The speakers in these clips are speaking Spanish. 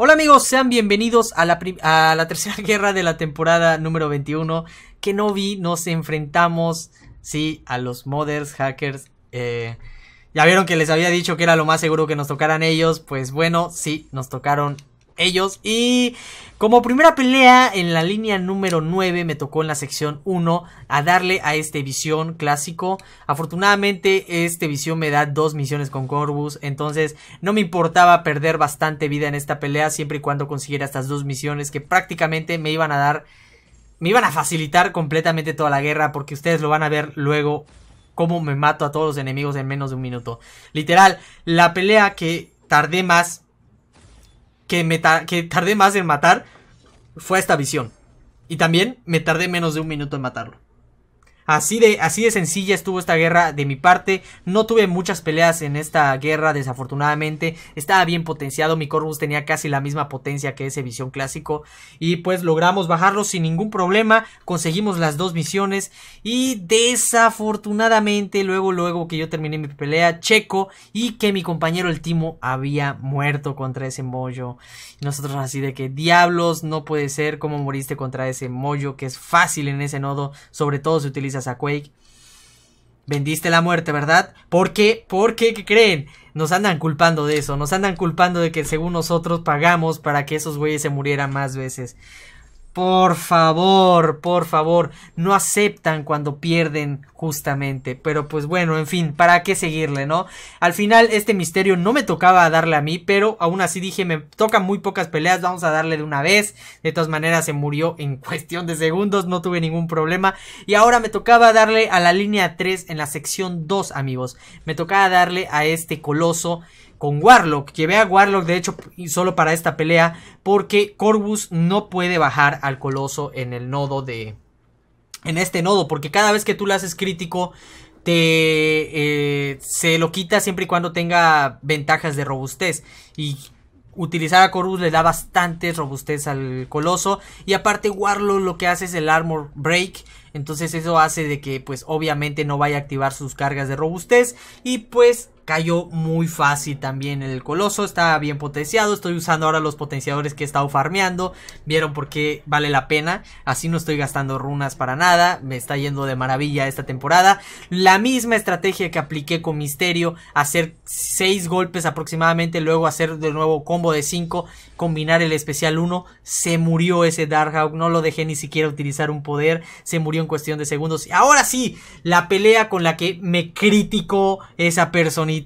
Hola amigos, sean bienvenidos a la, a la, tercera guerra de la temporada número 21. Que no vi, nos enfrentamos, sí, a los mothers hackers. Eh, ya vieron que les había dicho que era lo más seguro que nos tocaran ellos. Pues bueno, sí, nos tocaron ellos. Y como primera pelea en la línea número 9 me tocó en la sección 1 a darle a este visión clásico. Afortunadamente este visión me da dos misiones con Corvus, entonces no me importaba perder bastante vida en esta pelea siempre y cuando consiguiera estas dos misiones que prácticamente me iban a dar... Me iban a facilitar completamente toda la guerra porque ustedes lo van a ver luego cómo me mato a todos los enemigos en menos de un minuto. Literal, la pelea que tardé más que, me tardé más en matar fue esta visión. Y también me tardé menos de un minuto en matarlo. Así de, así de sencilla estuvo esta guerra de mi parte. No tuve muchas peleas en esta guerra, desafortunadamente. Estaba bien potenciado. Mi Corvus tenía casi la misma potencia que ese visión clásico. Y pues logramos bajarlo sin ningún problema. Conseguimos las dos misiones. Y desafortunadamente, luego, luego que yo terminé mi pelea, checo. Y que mi compañero el Timo había muerto contra ese mollo. nosotros así de que, diablos, no puede ser. ¿Cómo moriste contra ese mollo? Que es fácil en ese nodo. Sobre todo se utiliza a Quake. Vendiste la muerte, ¿verdad? ¿Por qué? ¿Por ¿Qué creen? Nos andan culpando de eso. Nos andan culpando de que según nosotros pagamos para que esos güeyes se murieran más veces. Por favor, por favor, no aceptan cuando pierden justamente. Pero pues bueno, en fin, ¿para qué seguirle, no? Al final este misterio no me tocaba darle a mí, pero aún así dije, me tocan muy pocas peleas, vamos a darle de una vez. De todas maneras se murió en cuestión de segundos, no tuve ningún problema. Y ahora me tocaba darle a la línea 3 en la sección 2, amigos. Me tocaba darle a este coloso con Warlock. Llevé a Warlock, de hecho, solo para esta pelea, porque Corvus no puede bajar al Coloso en el nodo de... En este nodo, porque cada vez que tú le haces crítico, te... Eh, se lo quita siempre y cuando tenga ventajas de robustez. Y utilizar a Corvus le da bastante robustez al Coloso. Y aparte Warlock lo que hace es el Armor Break. Entonces eso hace de que pues obviamente no vaya a activar sus cargas de robustez. Y pues cayó muy fácil también el coloso, está bien potenciado, estoy usando ahora los potenciadores que he estado farmeando, vieron por qué vale la pena, así no estoy gastando runas para nada, me está yendo de maravilla esta temporada, la misma estrategia que apliqué con Misterio, hacer 6 golpes aproximadamente, luego hacer de nuevo combo de 5, combinar el especial 1, se murió ese Darkhawk, no lo dejé ni siquiera utilizar un poder, se murió en cuestión de segundos, ahora sí, la pelea con la que me criticó esa persona.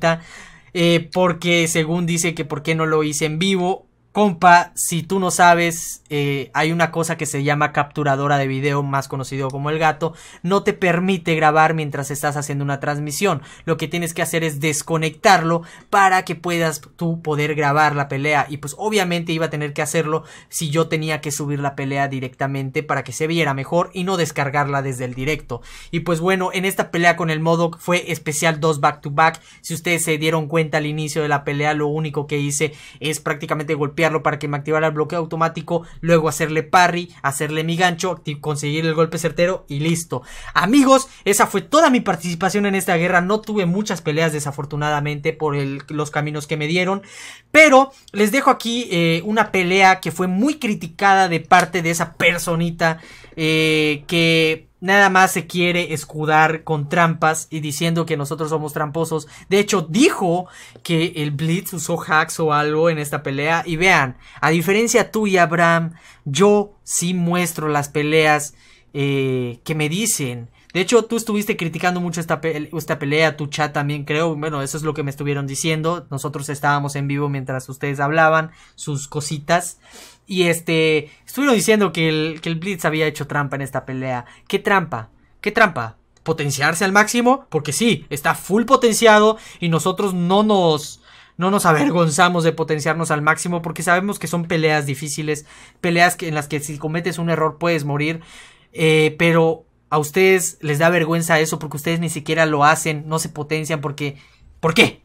Eh, porque según dice que por qué no lo hice en vivo Compa, si tú no sabes, eh, hay una cosa que se llama capturadora de video, más conocido como el gato. No te permite grabar mientras estás haciendo una transmisión. Lo que tienes que hacer es desconectarlo para que puedas tú poder grabar la pelea. Y pues obviamente iba a tener que hacerlo si yo tenía que subir la pelea directamente para que se viera mejor y no descargarla desde el directo. Y pues bueno, en esta pelea con el modo fue especial 2 back to back. Si ustedes se dieron cuenta al inicio de la pelea, lo único que hice es prácticamente golpear para que me activara el bloqueo automático, luego hacerle parry, hacerle mi gancho, conseguir el golpe certero y listo. Amigos, esa fue toda mi participación en esta guerra, no tuve muchas peleas desafortunadamente por los caminos que me dieron, pero les dejo aquí eh, una pelea que fue muy criticada de parte de esa personita eh, que nada más se quiere escudar con trampas y diciendo que nosotros somos tramposos. De hecho, dijo que el Blitz usó hacks o algo en esta pelea. Y vean, a diferencia tú y Abraham, yo sí muestro las peleas eh, que me dicen. De hecho, tú estuviste criticando mucho esta, esta pelea, tu chat también creo. Bueno, eso es lo que me estuvieron diciendo. Nosotros estábamos en vivo mientras ustedes hablaban sus cositas. Y este, estuvieron diciendo que el, Blitz había hecho trampa en esta pelea. ¿Qué trampa? ¿Qué trampa? ¿Potenciarse al máximo? Porque sí, está full potenciado y nosotros no nos no nos avergonzamos de potenciarnos al máximo porque sabemos que son peleas difíciles, peleas en las que si cometes un error puedes morir, eh, pero a ustedes les da vergüenza eso porque ustedes ni siquiera lo hacen, no se potencian porque... ¿Por qué?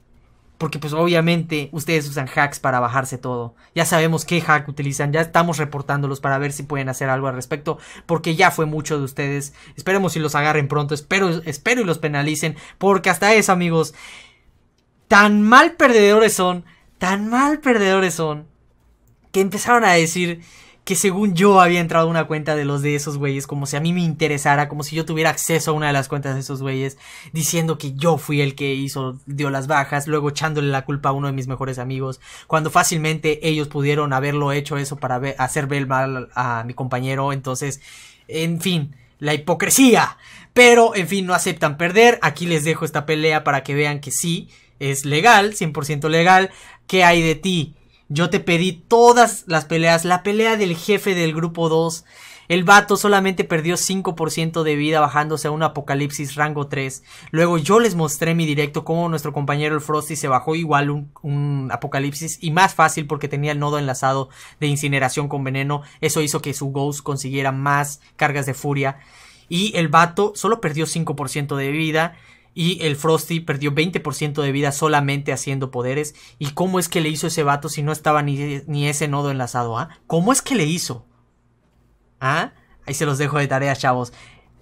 Porque pues obviamente ustedes usan hacks para bajarse todo. Ya sabemos qué hack utilizan, ya estamos reportándolos para ver si pueden hacer algo al respecto, porque ya fue mucho de ustedes. Esperemos si los agarren pronto, espero, espero y los penalicen, porque hasta eso amigos, tan mal perdedores son, tan mal perdedores son, que empezaron a decir que según yo había entrado a una cuenta de los de esos güeyes, como si a mí me interesara, como si yo tuviera acceso a una de las cuentas de esos güeyes, diciendo que yo fui el que hizo, dio las bajas, luego echándole la culpa a uno de mis mejores amigos, cuando fácilmente ellos pudieron haberlo hecho eso para hacer ver mal a mi compañero, entonces, en fin, la hipocresía. Pero, en fin, no aceptan perder, aquí les dejo esta pelea para que vean que sí, es legal, 100% legal, ¿qué hay de ti? Yo te pedí todas las peleas. La pelea del jefe del grupo 2. El vato solamente perdió 5% de vida bajándose a un apocalipsis rango 3. Luego yo les mostré mi directo cómo nuestro compañero el Frosty se bajó igual un, apocalipsis y más fácil porque tenía el nodo enlazado de incineración con veneno. Eso hizo que su Ghost consiguiera más cargas de furia. Y el vato solo perdió 5% de vida y el Frosty perdió 20% de vida solamente haciendo poderes. ¿Y cómo es que le hizo ese vato si no estaba ni, ese nodo enlazado? ¿ah? ¿Cómo es que le hizo? ¿Ah? Ahí se los dejo de tarea, chavos.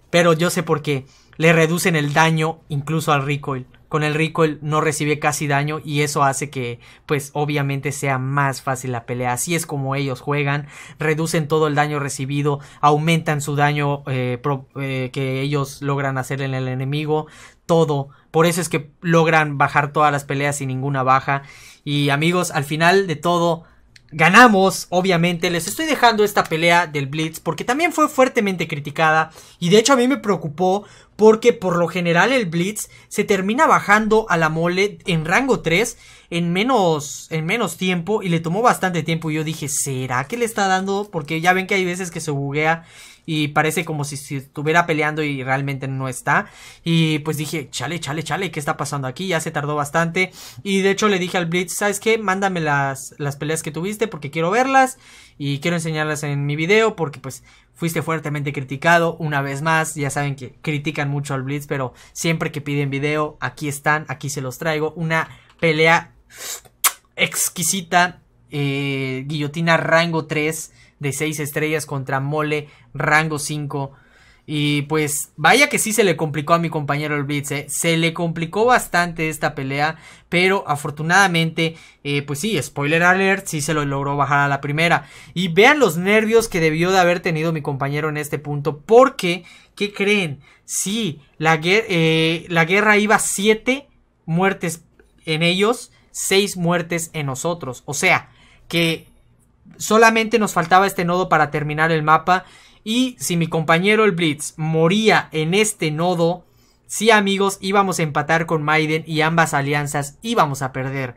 Pero yo sé por qué. Le reducen el daño incluso al recoil. Con el rico él no recibe casi daño y eso hace que pues obviamente sea más fácil la pelea. Así es como ellos juegan, reducen todo el daño recibido, aumentan su daño eh, eh, que ellos logran hacer en el enemigo, todo. Por eso es que logran bajar todas las peleas sin ninguna baja. Y amigos, al final de todo, Ganamos, obviamente. Les estoy dejando esta pelea del Blitz porque también fue fuertemente criticada. Y de hecho a mí me preocupó porque por lo general el Blitz se termina bajando a la mole en rango 3 en menos, en menos tiempo. Y le tomó bastante tiempo. Y yo dije, ¿será que le está dando? Porque ya ven que hay veces que se buguea y parece como si, estuviera peleando y realmente no está. Y pues dije, chale, chale, chale, ¿qué está pasando aquí? Ya se tardó bastante. Y de hecho le dije al Blitz, ¿sabes qué? Mándame las, las peleas que tuviste porque quiero verlas y quiero enseñarlas en mi video porque pues fuiste fuertemente criticado una vez más. Ya saben que critican mucho al Blitz, pero siempre que piden video, aquí están, aquí se los traigo. Una pelea exquisita. Eh, guillotina rango 3 de 6 estrellas contra Mole rango 5. Y pues vaya que sí se le complicó a mi compañero el Blitz, ¿eh? se le complicó bastante esta pelea, pero afortunadamente, eh, pues sí, spoiler alert, sí se lo logró bajar a la primera. Y vean los nervios que debió de haber tenido mi compañero en este punto, porque, ¿qué creen? Sí, la, eh, la guerra iba 7 muertes en ellos, 6 muertes en nosotros, o sea, que Solamente nos faltaba este nodo para terminar el mapa. Y si mi compañero el Blitz moría en este nodo, Sí amigos, íbamos a empatar con Maiden y ambas alianzas íbamos a perder.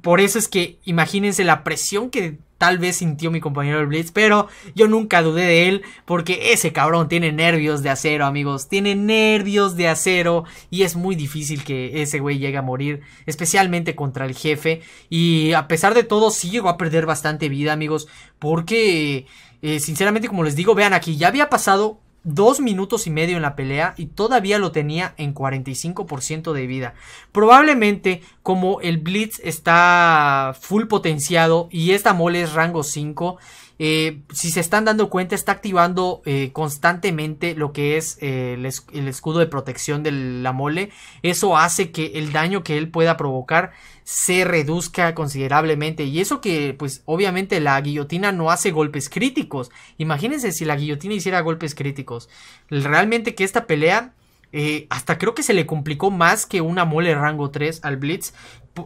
Por eso es que imagínense la presión que tal vez sintió mi compañero el Blitz, pero yo nunca dudé de él porque ese cabrón tiene nervios de acero amigos, tiene nervios de acero y es muy difícil que ese güey llegue a morir, especialmente contra el jefe. Y a pesar de todo sí llegó a perder bastante vida amigos porque... Eh, sinceramente, como les digo, vean aquí, ya había pasado dos minutos y medio en la pelea y todavía lo tenía en 45% de vida. Probablemente como el Blitz está full potenciado y esta mole es rango 5, eh, si se están dando cuenta, está activando eh, constantemente lo que eh, es el, escudo de protección de la mole. Eso hace que el daño que él pueda provocar se reduzca considerablemente. Y eso que, pues, obviamente la guillotina no hace golpes críticos. Imagínense si la guillotina hiciera golpes críticos. Realmente que esta pelea hasta creo que se le complicó más que una mole rango 3 al Blitz.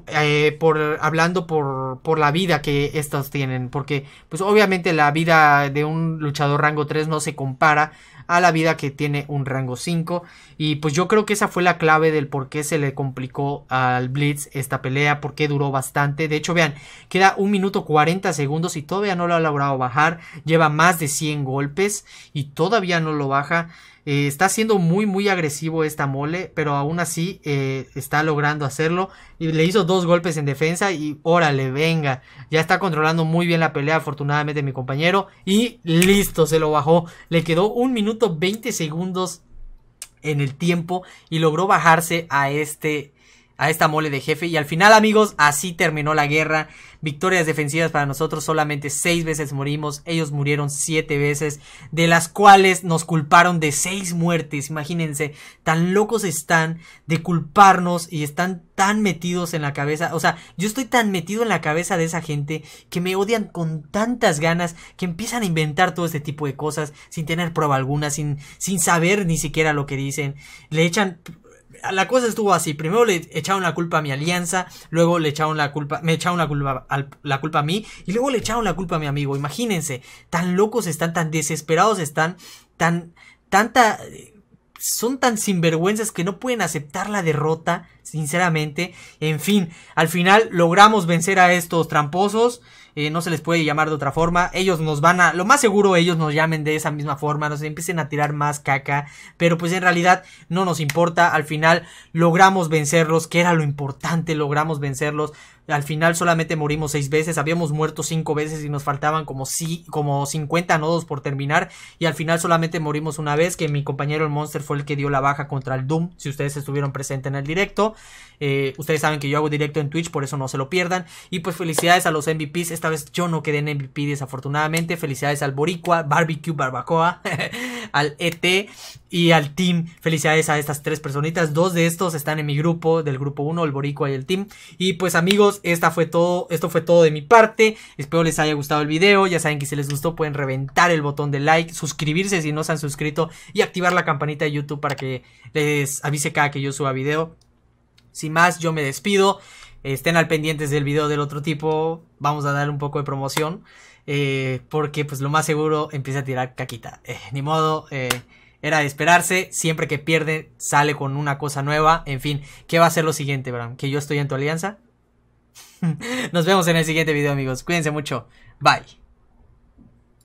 Eh, por hablando por, por la vida que estos tienen porque pues obviamente la vida de un luchador rango 3 no se compara a la vida que tiene un rango 5 y pues yo creo que esa fue la clave del por qué se le complicó al Blitz esta pelea porque duró bastante de hecho vean queda un minuto 40 segundos y todavía no lo ha logrado bajar lleva más de 100 golpes y todavía no lo baja eh, está siendo muy muy agresivo esta mole pero aún así eh, está logrando hacerlo y le hizo dos golpes en defensa y órale, venga. Ya está controlando muy bien la pelea, afortunadamente, mi compañero. Y listo, se lo bajó. Le quedó un minuto 20 segundos en el tiempo y logró bajarse a este a esta mole de jefe. Y al final, amigos, así terminó la guerra. Victorias defensivas para nosotros, solamente seis veces morimos. Ellos murieron siete veces, de las cuales nos culparon de seis muertes. Imagínense, tan locos están de culparnos y están tan metidos en la cabeza. O sea, yo estoy tan metido en la cabeza de esa gente que me odian con tantas ganas que empiezan a inventar todo este tipo de cosas sin tener prueba alguna, sin, sin saber ni siquiera lo que dicen. Le echan la cosa estuvo así. Primero le echaron la culpa a mi alianza, luego le echaron la culpa, me echaron la culpa, la culpa a mí y luego le echaron la culpa a mi amigo. Imagínense, tan locos están, tan desesperados están, tan, tanta, son tan sinvergüenzas que no pueden aceptar la derrota, sinceramente. En fin, al final logramos vencer a estos tramposos. Eh, no se les puede llamar de otra forma. Ellos nos van a, lo más seguro ellos nos llamen de esa misma forma, nos empiecen a tirar más caca, pero pues en realidad no nos importa, al final logramos vencerlos, que era lo importante, logramos vencerlos. Al final solamente morimos seis veces, habíamos muerto cinco veces y nos faltaban como, si, como 50 nodos por terminar. Y al final solamente morimos una vez, que mi compañero el Monster fue el que dio la baja contra el Doom. Si ustedes estuvieron presentes en el directo, eh, ustedes saben que yo hago directo en Twitch, por eso no se lo pierdan. Y pues felicidades a los MVPs yo no quedé en MVP desafortunadamente. Felicidades al Boricua, Barbecue Barbacoa, al ET y al Team. Felicidades a estas tres personitas. Dos de estos están en mi grupo, del grupo 1, el Boricua y el Team. Y pues amigos, esta fue todo, esto fue todo de mi parte. Espero les haya gustado el video. Ya saben que si les gustó pueden reventar el botón de like, suscribirse si no se han suscrito y activar la campanita de YouTube para que les avise cada que yo suba video. Sin más, yo me despido estén al pendientes del video del otro tipo, vamos a dar un poco de promoción, eh, porque pues lo más seguro empieza a tirar caquita. Eh, ni modo, eh, era de esperarse, siempre que pierde sale con una cosa nueva, en fin, ¿qué va a ser lo siguiente, Bram? ¿Que yo estoy en tu alianza? Nos vemos en el siguiente video amigos, cuídense mucho, bye.